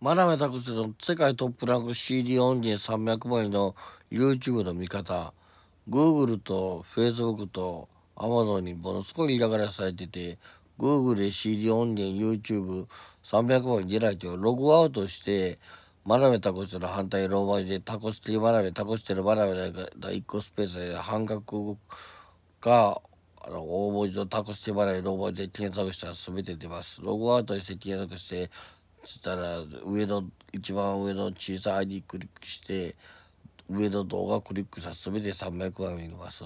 真鍋拓司の世界トップランク CD 音源300枚の YouTube の見方 Google と Facebook と Amazon にものすごい嫌がらせされてて Google で CD 音源 YouTube300 枚出ないとログアウトしてナメタコスの反対ローマ字でタコスティラ鍋タコステル真鍋が1個スペースで半額があの大文字のタコスティラ鍋ローマ字で検索したら全て出ます。ログアウトして検索してそしたら上の一番上の小さい ID クリックして上の動画クリックさ、たら全て300話見れます。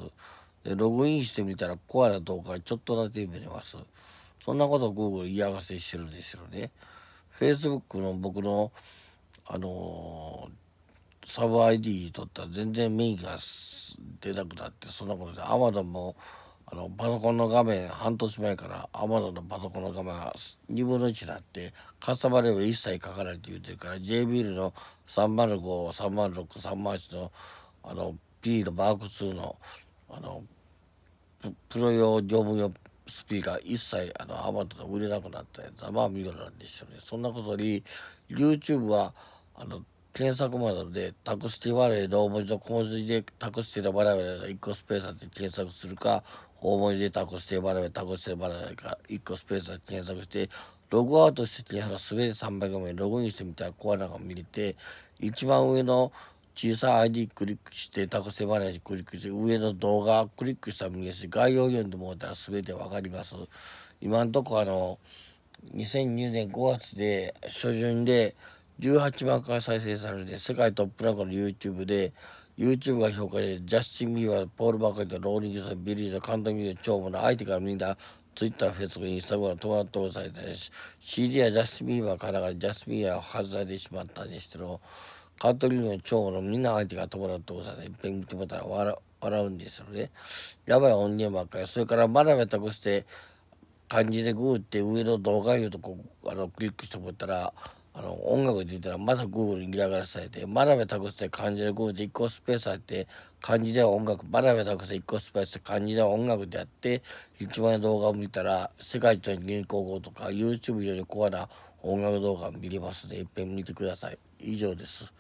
でログインしてみたらコアな動画ちょっとだけ見れます。そんなことを Google 嫌がせしてるんですよね。Facebook の僕のあのー、サブ ID 取ったら全然メインが出なくなってそんなことで Amazon もあのパソコンの画面半年前からアマゾンのパソコンの画面が2分の1になってカスタマーレベル一切書かないって言ってるから J b l ルの30530638のあの P のマーク2のあのプロ用業務用スピーカー一切あのアマゾンで売れなくなったやつはまあ見事なんでしよね。そんなことに YouTube はあの検索窓でタクスティワレーの文字の文字でタクスティの我々の1個スペースで検索するか文字でタコしてバラメタコしてバラメか1個スペースで検索してログアウトしててす全て300枚ログインしてみたらコアラが見れて一番上の小さい ID クリックしてタコステバラにクリックして上の動画クリックしたら見えし概要読んでもらったら全て分かります。今んとこあの2020年5月で初旬で18万回再生されて世界トップランクの YouTube で YouTube が評価でジャスティン・ビーバーポール・バカリとローリングン、ビリーズカントミューーモの相手からみんな Twitter、Facebook、Instagram トマト載され CD やジャスティン・ビーバーからがジャスティン・ビーバーを外されてしまったんですけどカントリーのモのみんな相手がトっておされいっぺん見てもらったら笑笑うんですよね。やばい音源ばっかり。それからまだめたくして漢字でグーって上の動画言うとこあのクリックしてもらったらあの音楽でて言ったらまだ Google に嫌がらせされて真鍋託して漢字で Google で1個スペースあって漢字では音楽真鍋託して1個スペースで漢字では音楽でやって一番の動画を見たら世界一の銀行語とか YouTube 上でコアな音楽動画見れますのでいっぺん見てください以上です。